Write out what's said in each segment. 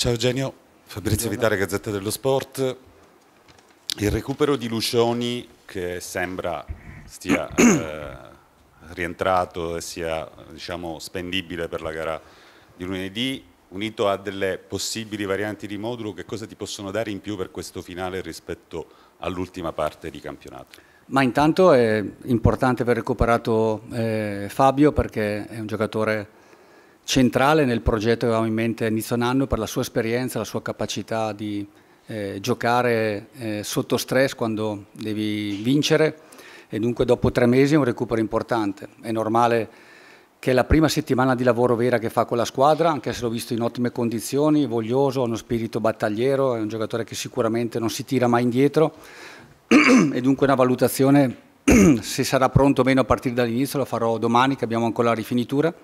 Ciao Eugenio, Fabrizio Buongiorno. Vitale, Gazzetta dello Sport. Il recupero di Lucioni, che sembra stia eh, rientrato e sia diciamo, spendibile per la gara di lunedì, unito a delle possibili varianti di modulo, che cosa ti possono dare in più per questo finale rispetto all'ultima parte di campionato? Ma intanto è importante aver recuperato eh, Fabio perché è un giocatore centrale nel progetto che avevamo in mente inizio anno per la sua esperienza, la sua capacità di eh, giocare eh, sotto stress quando devi vincere e dunque dopo tre mesi è un recupero importante. È normale che è la prima settimana di lavoro vera che fa con la squadra, anche se l'ho visto in ottime condizioni, voglioso, ha uno spirito battagliero, è un giocatore che sicuramente non si tira mai indietro e dunque una valutazione se sarà pronto o meno a partire dall'inizio la farò domani che abbiamo ancora la rifinitura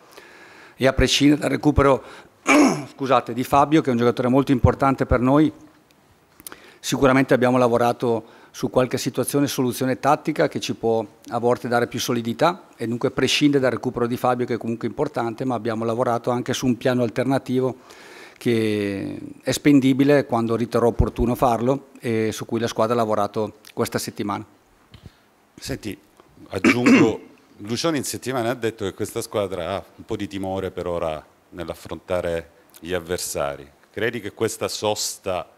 e a prescindere dal recupero scusate, di Fabio, che è un giocatore molto importante per noi, sicuramente abbiamo lavorato su qualche situazione soluzione tattica che ci può a volte dare più solidità e dunque prescinde dal recupero di Fabio che è comunque importante, ma abbiamo lavorato anche su un piano alternativo che è spendibile quando riterrò opportuno farlo e su cui la squadra ha lavorato questa settimana. Senti, aggiungo Lucioni in settimana ha detto che questa squadra ha un po' di timore per ora nell'affrontare gli avversari. Credi che questa sosta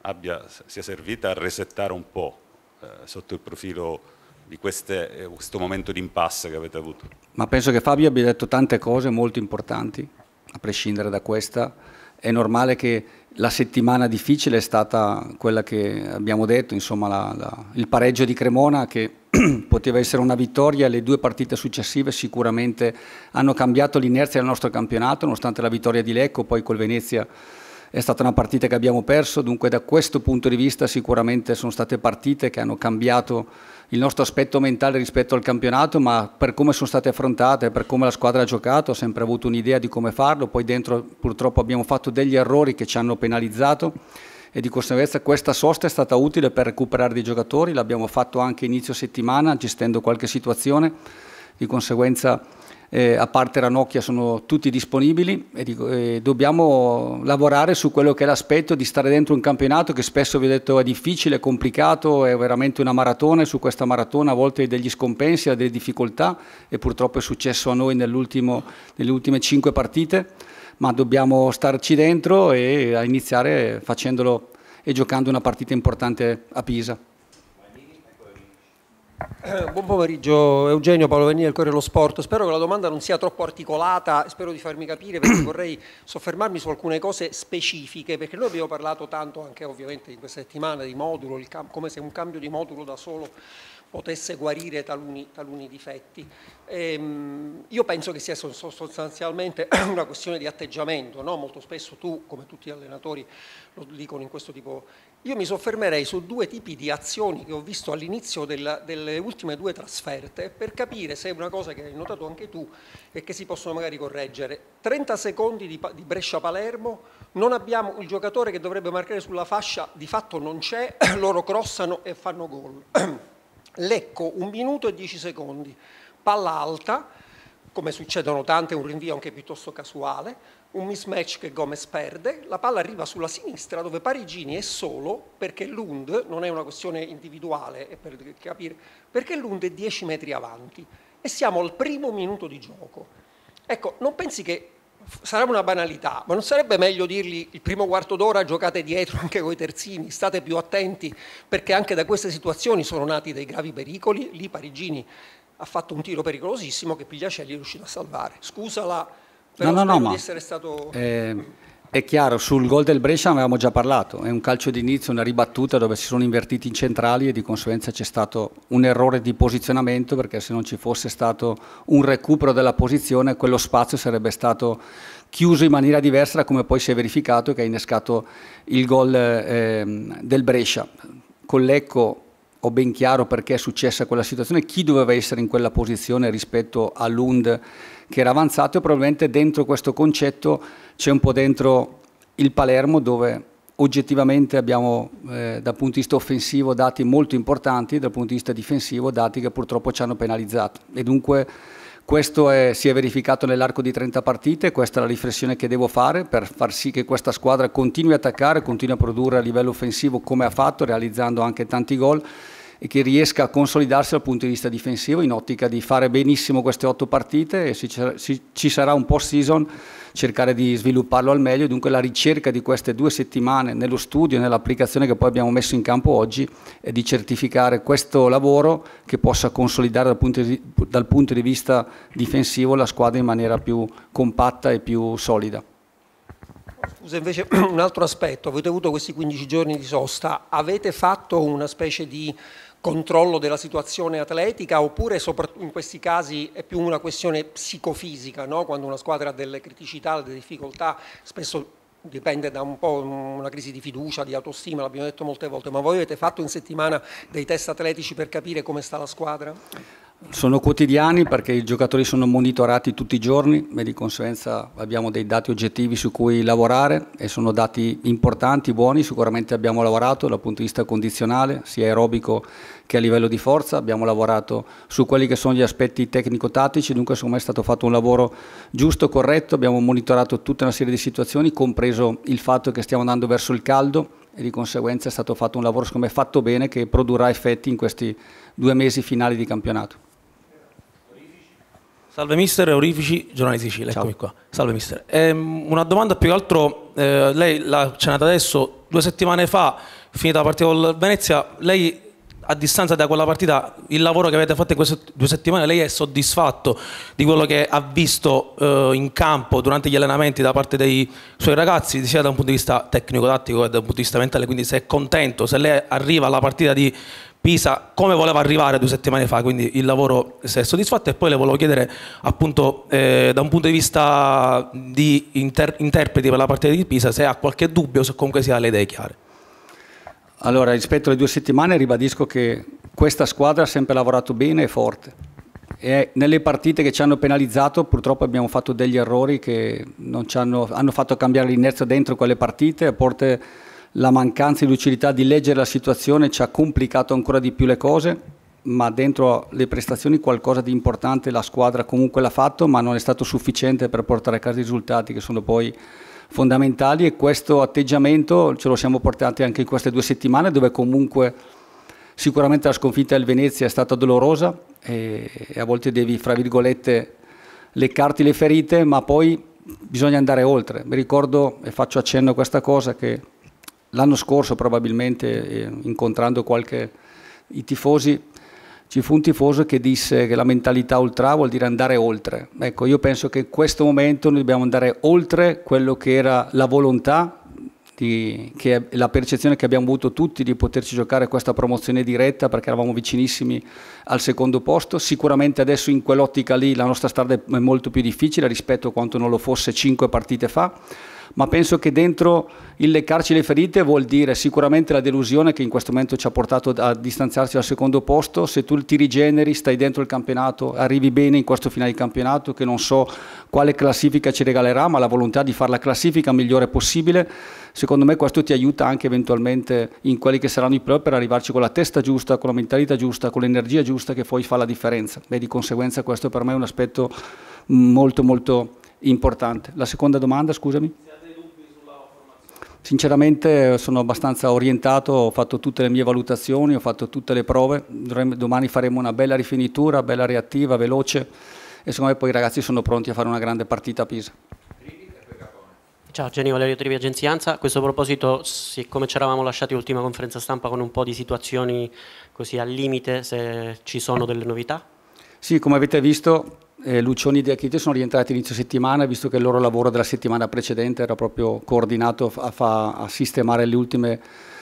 abbia, sia servita a resettare un po' eh, sotto il profilo di queste, eh, questo momento di impasse che avete avuto? Ma penso che Fabio abbia detto tante cose molto importanti, a prescindere da questa. È normale che la settimana difficile è stata quella che abbiamo detto, insomma la, la, il pareggio di Cremona che poteva essere una vittoria, le due partite successive sicuramente hanno cambiato l'inerzia del nostro campionato, nonostante la vittoria di Lecco, poi col Venezia è stata una partita che abbiamo perso, dunque da questo punto di vista sicuramente sono state partite che hanno cambiato il nostro aspetto mentale rispetto al campionato, ma per come sono state affrontate, per come la squadra ha giocato, ha sempre avuto un'idea di come farlo, poi dentro purtroppo abbiamo fatto degli errori che ci hanno penalizzato e di conseguenza questa sosta è stata utile per recuperare dei giocatori, l'abbiamo fatto anche inizio settimana gestendo qualche situazione, di conseguenza eh, a parte Ranocchia sono tutti disponibili e, di, eh, dobbiamo lavorare su quello che è l'aspetto di stare dentro un campionato che spesso vi ho detto è difficile, è complicato, è veramente una maratona e su questa maratona a volte hai degli scompensi, hai delle difficoltà e purtroppo è successo a noi nelle ultime cinque partite ma dobbiamo starci dentro e a iniziare facendolo e giocando una partita importante a Pisa. Buon pomeriggio Eugenio Paolo Vanini del Corriere dello Sport, spero che la domanda non sia troppo articolata, spero di farmi capire perché vorrei soffermarmi su alcune cose specifiche perché noi abbiamo parlato tanto anche ovviamente in questa settimana di modulo, come se un cambio di modulo da solo potesse guarire taluni, taluni difetti. Ehm, io penso che sia sostanzialmente una questione di atteggiamento, no? molto spesso tu, come tutti gli allenatori, lo dicono in questo tipo. Io mi soffermerei su due tipi di azioni che ho visto all'inizio delle ultime due trasferte per capire se è una cosa che hai notato anche tu e che si possono magari correggere. 30 secondi di, di Brescia-Palermo, non abbiamo il giocatore che dovrebbe marcare sulla fascia, di fatto non c'è, loro crossano e fanno gol. Lecco un minuto e dieci secondi, palla alta, come succedono tante, un rinvio anche piuttosto casuale, un mismatch che Gomez perde, la palla arriva sulla sinistra dove Parigini è solo perché Lund, non è una questione individuale, è per capire, perché Lund è dieci metri avanti e siamo al primo minuto di gioco. Ecco, non pensi che sarà una banalità, ma non sarebbe meglio dirgli il primo quarto d'ora giocate dietro anche coi terzini, state più attenti perché anche da queste situazioni sono nati dei gravi pericoli, lì Parigini ha fatto un tiro pericolosissimo che Pigliacelli è riuscito a salvare. Scusala, però no, no, no, di essere stato... Eh è chiaro, sul gol del Brescia avevamo già parlato, è un calcio d'inizio, una ribattuta dove si sono invertiti in centrali e di conseguenza c'è stato un errore di posizionamento perché se non ci fosse stato un recupero della posizione quello spazio sarebbe stato chiuso in maniera diversa come poi si è verificato che ha innescato il gol eh, del Brescia. Con l'Ecco ho ben chiaro perché è successa quella situazione, chi doveva essere in quella posizione rispetto all'Und che era avanzato e probabilmente dentro questo concetto c'è un po' dentro il Palermo dove oggettivamente abbiamo eh, dal punto di vista offensivo dati molto importanti, dal punto di vista difensivo dati che purtroppo ci hanno penalizzato e dunque questo è, si è verificato nell'arco di 30 partite, questa è la riflessione che devo fare per far sì che questa squadra continui a attaccare, continui a produrre a livello offensivo come ha fatto, realizzando anche tanti gol e che riesca a consolidarsi dal punto di vista difensivo in ottica di fare benissimo queste otto partite e se ci sarà un post season cercare di svilupparlo al meglio. Dunque la ricerca di queste due settimane nello studio e nell'applicazione che poi abbiamo messo in campo oggi è di certificare questo lavoro che possa consolidare dal punto di, dal punto di vista difensivo la squadra in maniera più compatta e più solida. Scusa, invece un altro aspetto, avete avuto questi 15 giorni di sosta, avete fatto una specie di controllo della situazione atletica oppure in questi casi è più una questione psicofisica, no? quando una squadra ha delle criticità, delle difficoltà, spesso dipende da un po' una crisi di fiducia, di autostima, l'abbiamo detto molte volte, ma voi avete fatto in settimana dei test atletici per capire come sta la squadra? Sono quotidiani perché i giocatori sono monitorati tutti i giorni e di conseguenza abbiamo dei dati oggettivi su cui lavorare e sono dati importanti, buoni, sicuramente abbiamo lavorato dal punto di vista condizionale, sia aerobico che a livello di forza, abbiamo lavorato su quelli che sono gli aspetti tecnico-tattici, dunque secondo me è stato fatto un lavoro giusto, corretto, abbiamo monitorato tutta una serie di situazioni, compreso il fatto che stiamo andando verso il caldo e di conseguenza è stato fatto un lavoro secondo me fatto bene che produrrà effetti in questi due mesi finali di campionato. Salve mister, Orifici, giornale Sicilia, eccomi qua. Salve mister. Ehm, una domanda più che altro, eh, lei l'ha accennata adesso, due settimane fa, finita la partita con Venezia, lei a distanza da quella partita, il lavoro che avete fatto in queste due settimane, lei è soddisfatto di quello che ha visto eh, in campo durante gli allenamenti da parte dei suoi ragazzi, sia da un punto di vista tecnico-tattico che da un punto di vista mentale, quindi se è contento, se lei arriva alla partita di Pisa come voleva arrivare due settimane fa, quindi il lavoro se è soddisfatto e poi le volevo chiedere appunto eh, da un punto di vista di inter interpreti per la partita di Pisa se ha qualche dubbio, o se comunque si ha le idee chiare. Allora, rispetto alle due settimane ribadisco che questa squadra ha sempre lavorato bene e forte. E nelle partite che ci hanno penalizzato purtroppo abbiamo fatto degli errori che ci hanno, hanno, fatto cambiare l'inerzia dentro quelle partite, a porte la mancanza di lucidità di leggere la situazione ci ha complicato ancora di più le cose, ma dentro le prestazioni qualcosa di importante la squadra comunque l'ha fatto, ma non è stato sufficiente per portare a casa i risultati che sono poi fondamentali e questo atteggiamento ce lo siamo portati anche in queste due settimane dove comunque sicuramente la sconfitta del Venezia è stata dolorosa e, a volte devi, fra virgolette, leccarti le ferite, ma poi bisogna andare oltre. Mi ricordo, e faccio accenno a questa cosa, che l'anno scorso probabilmente eh, incontrando qualche i tifosi ci fu un tifoso che disse che la mentalità ultra vuol dire andare oltre. Ecco, io penso che in questo momento noi dobbiamo andare oltre quello che era la volontà, di, che è la percezione che abbiamo avuto tutti di poterci giocare questa promozione diretta perché eravamo vicinissimi al secondo posto. Sicuramente adesso in quell'ottica lì la nostra strada è molto più difficile rispetto a quanto non lo fosse cinque partite fa ma penso che dentro il leccarci le ferite vuol dire sicuramente la delusione che in questo momento ci ha portato a distanziarci dal secondo posto, se tu ti rigeneri, stai dentro il campionato, arrivi bene in questo finale di campionato che non so quale classifica ci regalerà, ma la volontà di fare la classifica migliore possibile, secondo me questo ti aiuta anche eventualmente in quelli che saranno i pro per arrivarci con la testa giusta, con la mentalità giusta, con l'energia giusta che poi fa la differenza e di conseguenza questo per me è un aspetto molto molto importante. La seconda domanda, scusami. Sinceramente eh, sono abbastanza orientato, ho fatto tutte le mie valutazioni, ho fatto tutte le prove, domani faremo una bella rifinitura, bella reattiva, veloce e secondo me poi i ragazzi sono pronti a fare una grande partita a Pisa. Ciao Geni Valerio Trivi Agenzia Anza, a questo proposito siccome ci eravamo lasciati l'ultima conferenza stampa con un po' di situazioni così al limite, se ci sono delle novità? Sì, come avete visto eh, Lucioni e Achite sono rientrati inizio settimana, visto che il loro lavoro della settimana precedente era proprio coordinato a, fa, a sistemare le ultime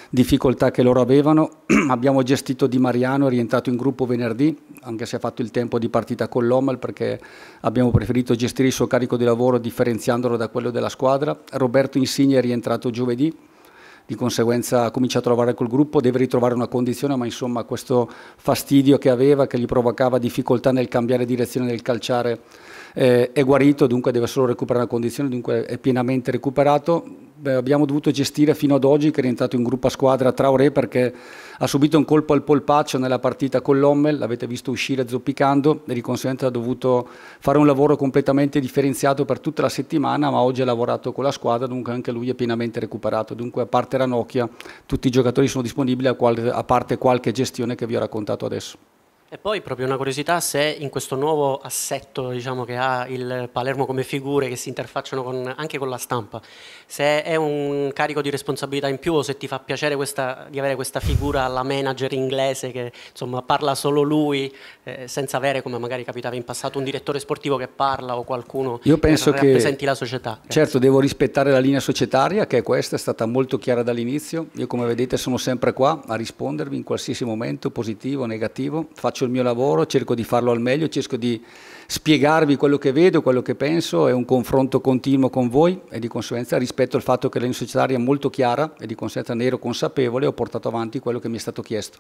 difficoltà che loro avevano. Abbiamo gestito Di Mariano, è rientrato in gruppo venerdì, anche se ha fatto il tempo di partita con l'Omal perché abbiamo preferito gestire il suo carico di lavoro differenziandolo da quello della squadra. Roberto Insigne è rientrato giovedì di conseguenza comincia a lavorare col gruppo, deve ritrovare una condizione, ma insomma questo fastidio che aveva, che gli provocava difficoltà nel cambiare direzione, nel calciare, eh, è guarito, dunque deve solo recuperare una condizione, dunque è pienamente recuperato, Beh, abbiamo dovuto gestire fino ad oggi che è rientrato in gruppo a squadra Traoré perché ha subito un colpo al polpaccio nella partita con l'Ommel, l'avete visto uscire zoppicando e di conseguenza ha dovuto fare un lavoro completamente differenziato per tutta la settimana ma oggi ha lavorato con la squadra dunque anche lui è pienamente recuperato dunque a parte Ranocchia tutti i giocatori sono disponibili a, qual a parte qualche gestione che vi ho raccontato adesso. E poi proprio una curiosità se in questo nuovo assetto diciamo, che ha il Palermo come figure che si interfacciano con, anche con la stampa, se è un carico di responsabilità in più o se ti fa piacere questa, di avere questa figura alla manager inglese che insomma, parla solo lui eh, senza avere come magari capitava in passato un direttore sportivo che parla o qualcuno Io penso che rappresenti che, la società. Certo, devo rispettare la linea societaria che è questa, è stata molto chiara dall'inizio. Io come vedete sono sempre qua a rispondervi in qualsiasi momento positivo o negativo. Faccio faccio il mio lavoro, cerco di farlo al meglio, cerco di spiegarvi quello che vedo, quello che penso, è un confronto continuo con voi e di conseguenza rispetto al fatto che la mia societaria è molto chiara e di conseguenza ne ero consapevole ho portato avanti quello che mi è stato chiesto.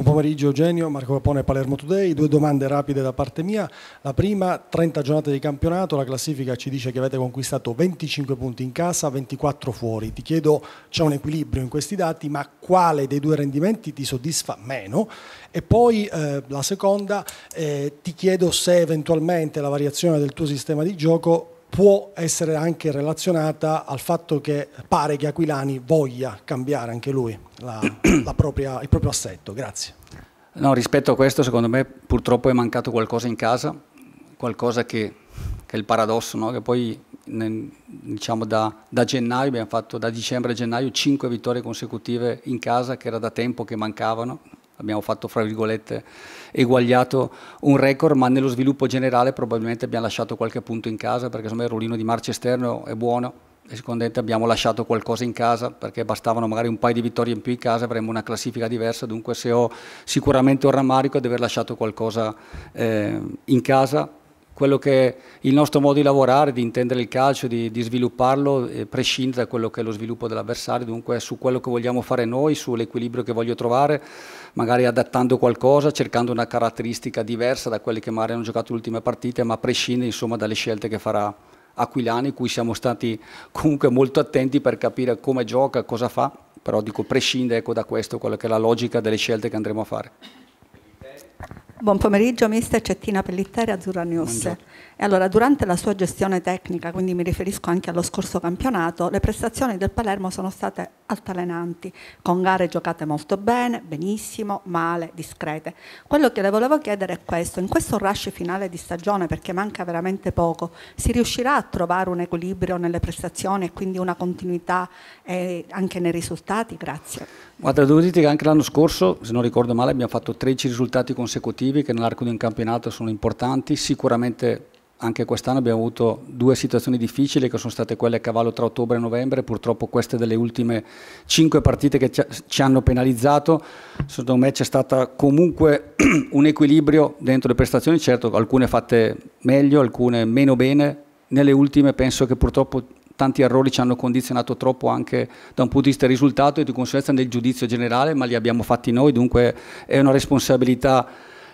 Buon pomeriggio Eugenio, Marco Capone Palermo Today. Due domande rapide da parte mia. La prima, 30 giornate di campionato, la classifica ci dice che avete conquistato 25 punti in casa, 24 fuori. Ti chiedo, c'è un equilibrio in questi dati, ma quale dei due rendimenti ti soddisfa meno? E poi eh, la seconda, eh, ti chiedo se eventualmente la variazione del tuo sistema di gioco può essere anche relazionata al fatto che pare che Aquilani voglia cambiare anche lui la, la propria, il proprio assetto. Grazie. No, rispetto a questo secondo me purtroppo è mancato qualcosa in casa, qualcosa che, che è il paradosso, no? che poi nel, diciamo da, da, gennaio abbiamo fatto da dicembre a gennaio cinque vittorie consecutive in casa che era da tempo che mancavano, abbiamo fatto, fra virgolette, eguagliato un record, ma nello sviluppo generale probabilmente abbiamo lasciato qualche punto in casa, perché insomma il rullino di marcia esterno è buono, e sicuramente abbiamo lasciato qualcosa in casa perché bastavano magari un paio di vittorie in più in casa avremmo una classifica diversa dunque se ho sicuramente un rammarico di aver lasciato qualcosa eh, in casa quello che il nostro modo di lavorare, di intendere il calcio, di, di svilupparlo, eh, prescinde da quello che è lo sviluppo dell'avversario, dunque su quello che vogliamo fare noi, sull'equilibrio che voglio trovare, magari adattando qualcosa, cercando una caratteristica diversa da quelle che magari hanno giocato le ultime partite, ma prescinde insomma dalle scelte che farà Aquilani, cui siamo stati comunque molto attenti per capire come gioca, cosa fa, però dico prescinde ecco, da questo, quella che è la logica delle scelte che andremo a fare. Buon pomeriggio, mister Cettina Pellitteri, Azzurra News. Allora, durante la sua gestione tecnica, quindi mi riferisco anche allo scorso campionato, le prestazioni del Palermo sono state altalenanti, con gare giocate molto bene, benissimo, male, discrete. Quello che le volevo chiedere è questo, in questo rush finale di stagione, perché manca veramente poco, si riuscirà a trovare un equilibrio nelle prestazioni e quindi una continuità eh, anche nei risultati? Grazie. Guarda, devo dire che anche l'anno scorso, se non ricordo male, abbiamo fatto 13 risultati consecutivi obiettivi che nell'arco di un campionato sono importanti, sicuramente anche quest'anno abbiamo avuto due situazioni difficili che sono state quelle a cavallo tra ottobre e novembre, purtroppo queste delle ultime cinque partite che ci hanno penalizzato, secondo me c'è stato comunque un equilibrio dentro le prestazioni, certo alcune fatte meglio, alcune meno bene, nelle ultime penso che purtroppo tanti errori ci hanno condizionato troppo anche da un punto di vista del risultato e di conseguenza nel giudizio generale, ma li abbiamo fatti noi, dunque è una responsabilità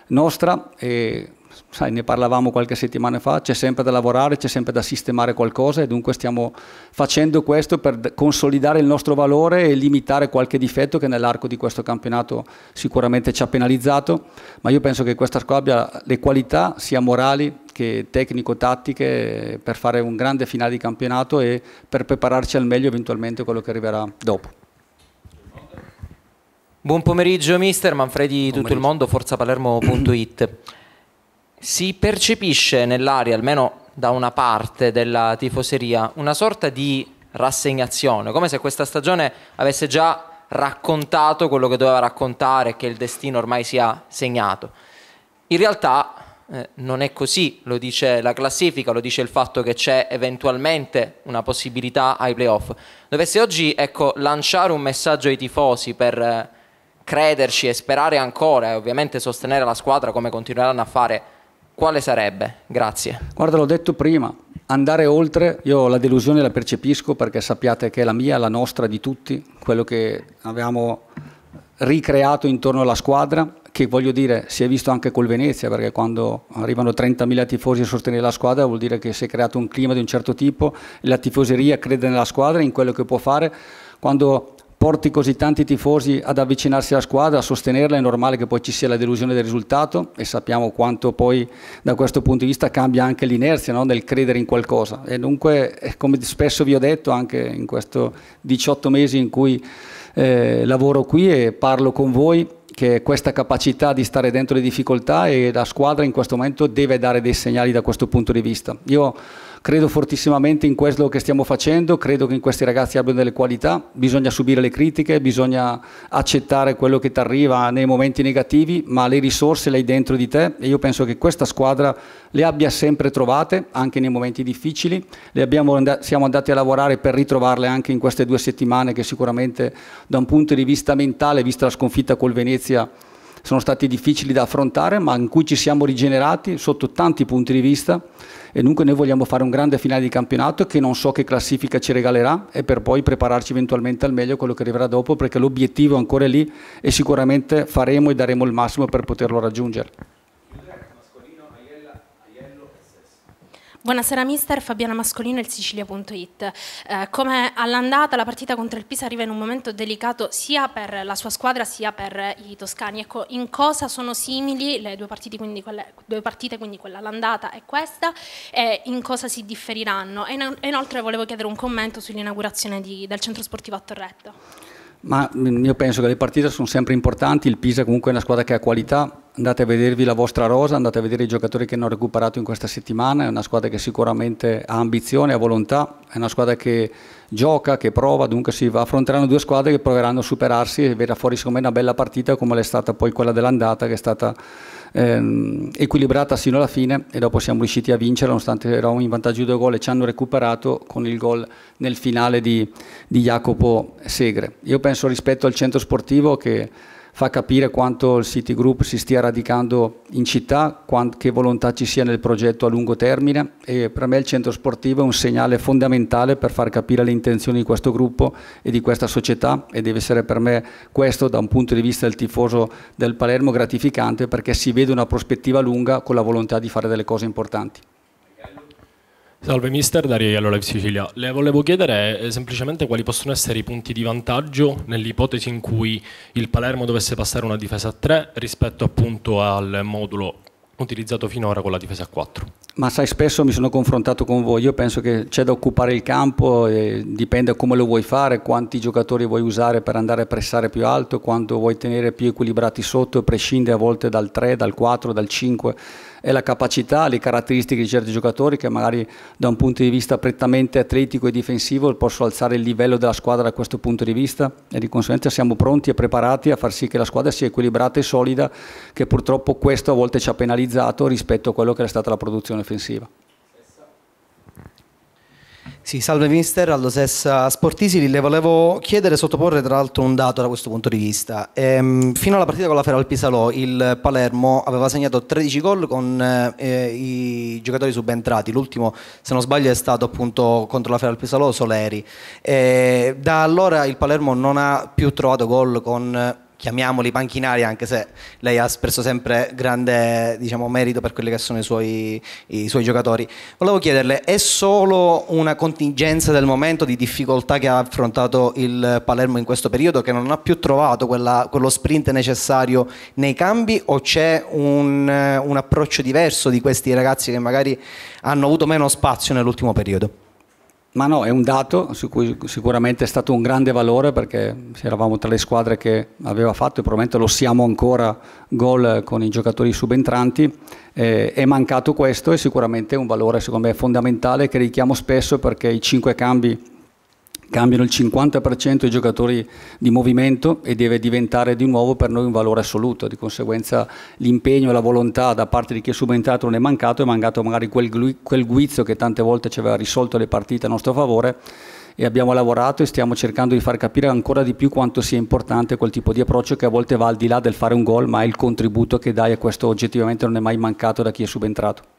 nostra e sai, ne parlavamo qualche settimana fa, c'è sempre da lavorare, c'è sempre da sistemare qualcosa e dunque stiamo facendo questo per consolidare il nostro valore e limitare qualche difetto che nell'arco di questo campionato sicuramente ci ha penalizzato, ma io penso che questa squadra abbia le qualità sia morali che tecnico-tattiche per fare un grande finale di campionato e per prepararci al meglio eventualmente quello che arriverà dopo. Buon pomeriggio mister Manfredi tutto il mondo, forzapalermo.it. Si percepisce nell'aria, almeno da una parte della tifoseria, una sorta di rassegnazione, come se questa stagione avesse già raccontato quello che doveva raccontare, che il destino ormai sia segnato. In realtà eh, non è così, lo dice la classifica, lo dice il fatto che c'è eventualmente una possibilità ai playoff. Dovesse oggi ecco, lanciare un messaggio ai tifosi per eh, crederci e sperare ancora e ovviamente sostenere la squadra come continueranno a fare, quale sarebbe? Grazie. Guarda, l'ho detto prima, andare oltre, io la delusione la percepisco perché sappiate che è la mia, la nostra, di tutti, quello che avevamo ricreato intorno alla squadra, che voglio dire si è visto anche col Venezia, perché quando arrivano 30.000 tifosi a sostenere la squadra vuol dire che si è creato un clima di un certo tipo, la tifoseria crede nella squadra, in quello che può fare. Quando porti così tanti tifosi ad avvicinarsi alla squadra, a sostenerla, è normale che poi ci sia la delusione del risultato e sappiamo quanto poi da questo punto di vista cambia anche l'inerzia no? nel credere in qualcosa. E dunque, eh, come spesso vi ho detto, anche in questi 18 mesi in cui eh, lavoro qui e parlo con voi, che questa capacità di stare dentro le difficoltà e la squadra in questo momento deve dare dei segnali da questo punto di vista. Io credo fortissimamente in quello che stiamo facendo, credo che in questi ragazzi abbiano delle qualità, bisogna subire le critiche, bisogna accettare quello che ti arriva nei momenti negativi, ma le risorse le hai dentro di te e io penso che questa squadra le abbia sempre trovate, anche nei momenti difficili, abbiamo, siamo andati a lavorare per ritrovarle anche in queste due settimane che sicuramente da un punto di vista mentale, vista la sconfitta col Venezia, sono stati difficili da affrontare, ma in cui ci siamo rigenerati sotto tanti punti di vista e dunque noi vogliamo fare un grande finale di campionato che non so che classifica ci regalerà e per poi prepararci eventualmente al meglio quello che arriverà dopo perché l'obiettivo ancora è lì e sicuramente faremo e daremo il massimo per poterlo raggiungere. Buonasera mister, Fabiana Mascolino il Sicilia.it. Eh, come all'andata la partita contro il Pisa arriva in un momento delicato sia per la sua squadra sia per i toscani. Ecco, in cosa sono simili le due partite, quindi, quelle, due partite, quindi quella all'andata e questa, e in cosa si differiranno? E, inoltre volevo chiedere un commento sull'inaugurazione del centro sportivo a Torretto. Ma mm, io penso che le partite sono sempre importanti, il Pisa comunque è una squadra che ha qualità, andate a vedervi la vostra rosa, andate a vedere i giocatori che hanno recuperato in questa settimana, è una squadra che sicuramente ha ambizione, ha volontà, è una squadra che gioca, che prova, dunque si affronteranno due squadre che proveranno a superarsi e verrà fuori secondo me una bella partita come l'è stata poi quella dell'andata che è stata ehm, equilibrata sino alla fine e dopo siamo riusciti a vincere nonostante eravamo in vantaggio di due gol e ci hanno recuperato con il gol nel finale di, di Jacopo Segre. Io penso rispetto al centro sportivo che fa capire quanto il Citigroup si stia radicando in città, che volontà ci sia nel progetto a lungo termine e per me il centro sportivo è un segnale fondamentale per far capire le intenzioni di questo gruppo e di questa società e deve essere per me questo da un punto di vista del tifoso del Palermo gratificante perché si vede una prospettiva lunga con la volontà di fare delle cose importanti. Salve mister, Dario Iello Live Sicilia. Le volevo chiedere eh, semplicemente quali possono essere i punti di vantaggio nell'ipotesi in cui il Palermo dovesse passare una difesa a 3 rispetto appunto al modulo utilizzato finora con la difesa a 4. Ma sai, spesso mi sono confrontato con voi, io penso che c'è da occupare il campo, eh, dipende come lo vuoi fare, quanti giocatori vuoi usare per andare a pressare più alto, quanto vuoi tenere più equilibrati sotto, prescinde a volte dal 3, dal 4, dal 5 è la capacità, le caratteristiche di certi giocatori che magari da un punto di vista prettamente atletico e difensivo possono alzare il livello della squadra da questo punto di vista e di conseguenza siamo pronti e preparati a far sì che la squadra sia equilibrata e solida che purtroppo questo a volte ci ha penalizzato rispetto a quello che era stata la produzione offensiva. Sì, salve mister, allo SES Sportisili, le volevo chiedere, e sottoporre tra l'altro un dato da questo punto di vista. Ehm, fino alla partita con la Feral Pisalò il Palermo aveva segnato 13 gol con eh, i giocatori subentrati, l'ultimo se non sbaglio è stato appunto contro la Feral Pisalò Soleri. Ehm, da allora il Palermo non ha più trovato gol con chiamiamoli panchinari, anche se lei ha espresso sempre grande diciamo, merito per quelli che sono i suoi, i suoi, giocatori. Volevo chiederle, è solo una contingenza del momento di difficoltà che ha affrontato il Palermo in questo periodo, che non ha più trovato quella, quello sprint necessario nei cambi, o c'è un, un approccio diverso di questi ragazzi che magari hanno avuto meno spazio nell'ultimo periodo? Ma no, è un dato su cui sicuramente è stato un grande valore perché eravamo tra le squadre che aveva fatto e probabilmente lo siamo ancora gol con i giocatori subentranti. Eh, è mancato questo e sicuramente è un valore secondo me fondamentale che richiamo spesso perché i cinque cambi cambiano il 50% dei giocatori di movimento e deve diventare di nuovo per noi un valore assoluto, di conseguenza l'impegno e la volontà da parte di chi è subentrato non è mancato, è mancato magari quel, quel guizzo che tante volte ci aveva risolto le partite a nostro favore e abbiamo lavorato e stiamo cercando di far capire ancora di più quanto sia importante quel tipo di approccio che a volte va al di là del fare un gol, ma è il contributo che dai a questo oggettivamente non è mai mancato da chi è subentrato.